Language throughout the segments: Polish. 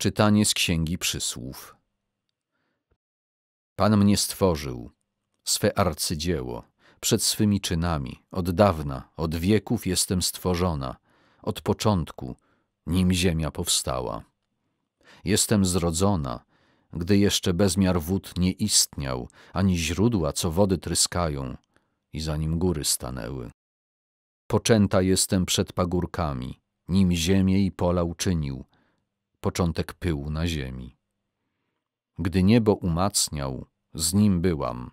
Czytanie z Księgi Przysłów. Pan mnie stworzył, swe arcydzieło, przed swymi czynami. Od dawna, od wieków jestem stworzona, od początku, nim ziemia powstała. Jestem zrodzona, gdy jeszcze bezmiar wód nie istniał, ani źródła, co wody tryskają, i zanim góry stanęły. Poczęta jestem przed pagórkami, nim ziemię i pola uczynił – początek pyłu na ziemi. Gdy niebo umacniał, z nim byłam.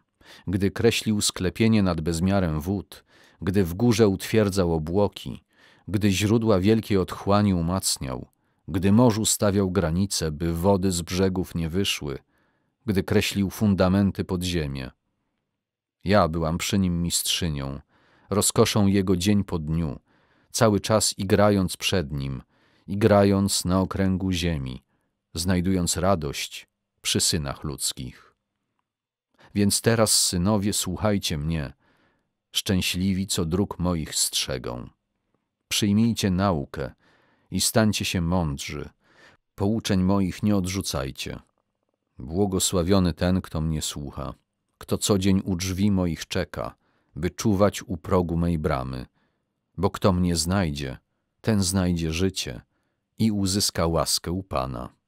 Gdy kreślił sklepienie nad bezmiarem wód, gdy w górze utwierdzał obłoki, gdy źródła wielkiej otchłani umacniał, gdy morzu stawiał granice, by wody z brzegów nie wyszły, gdy kreślił fundamenty pod ziemię. Ja byłam przy nim mistrzynią, rozkoszą jego dzień po dniu, cały czas igrając przed nim – i grając na okręgu ziemi, znajdując radość przy synach ludzkich. Więc teraz, synowie, słuchajcie mnie, szczęśliwi, co dróg moich strzegą. Przyjmijcie naukę i stańcie się mądrzy, pouczeń moich nie odrzucajcie. Błogosławiony ten, kto mnie słucha, kto co dzień u drzwi moich czeka, by czuwać u progu mej bramy. Bo kto mnie znajdzie, ten znajdzie życie – i uzyska łaskę u Pana.